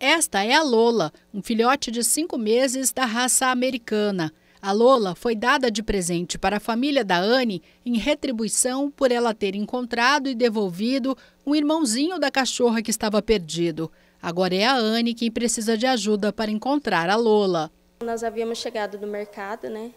Esta é a Lola, um filhote de cinco meses da raça americana. A Lola foi dada de presente para a família da Anne em retribuição por ela ter encontrado e devolvido um irmãozinho da cachorra que estava perdido. Agora é a Anne quem precisa de ajuda para encontrar a Lola. Nós havíamos chegado do mercado, né?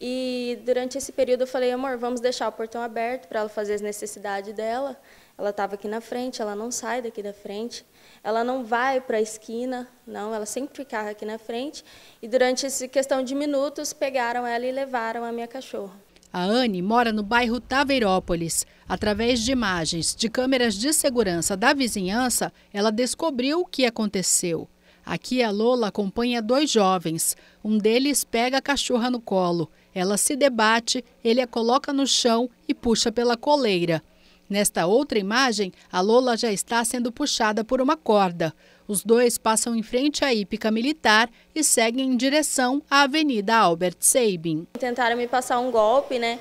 E durante esse período eu falei, amor, vamos deixar o portão aberto para ela fazer as necessidades dela. Ela estava aqui na frente, ela não sai daqui da frente, ela não vai para a esquina, não, ela sempre ficava aqui na frente. E durante essa questão de minutos, pegaram ela e levaram a minha cachorra. A Anne mora no bairro Taveirópolis. Através de imagens de câmeras de segurança da vizinhança, ela descobriu o que aconteceu. Aqui a Lola acompanha dois jovens. Um deles pega a cachorra no colo. Ela se debate, ele a coloca no chão e puxa pela coleira. Nesta outra imagem, a Lola já está sendo puxada por uma corda. Os dois passam em frente à hípica militar e seguem em direção à Avenida Albert Sabin. Tentaram me passar um golpe, né?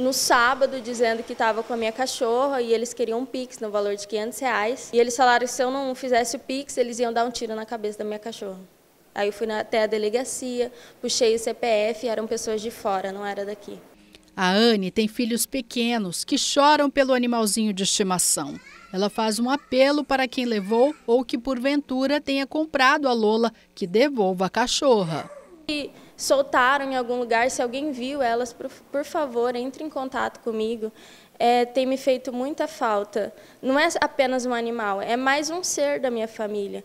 No sábado, dizendo que estava com a minha cachorra e eles queriam um pix no valor de 500 reais. E eles falaram que se eu não fizesse o pix, eles iam dar um tiro na cabeça da minha cachorra. Aí eu fui até a delegacia, puxei o CPF, eram pessoas de fora, não era daqui. A Anne tem filhos pequenos que choram pelo animalzinho de estimação. Ela faz um apelo para quem levou ou que porventura tenha comprado a Lola que devolva a cachorra. E soltaram em algum lugar, se alguém viu elas, por, por favor, entre em contato comigo. É, tem me feito muita falta. Não é apenas um animal, é mais um ser da minha família.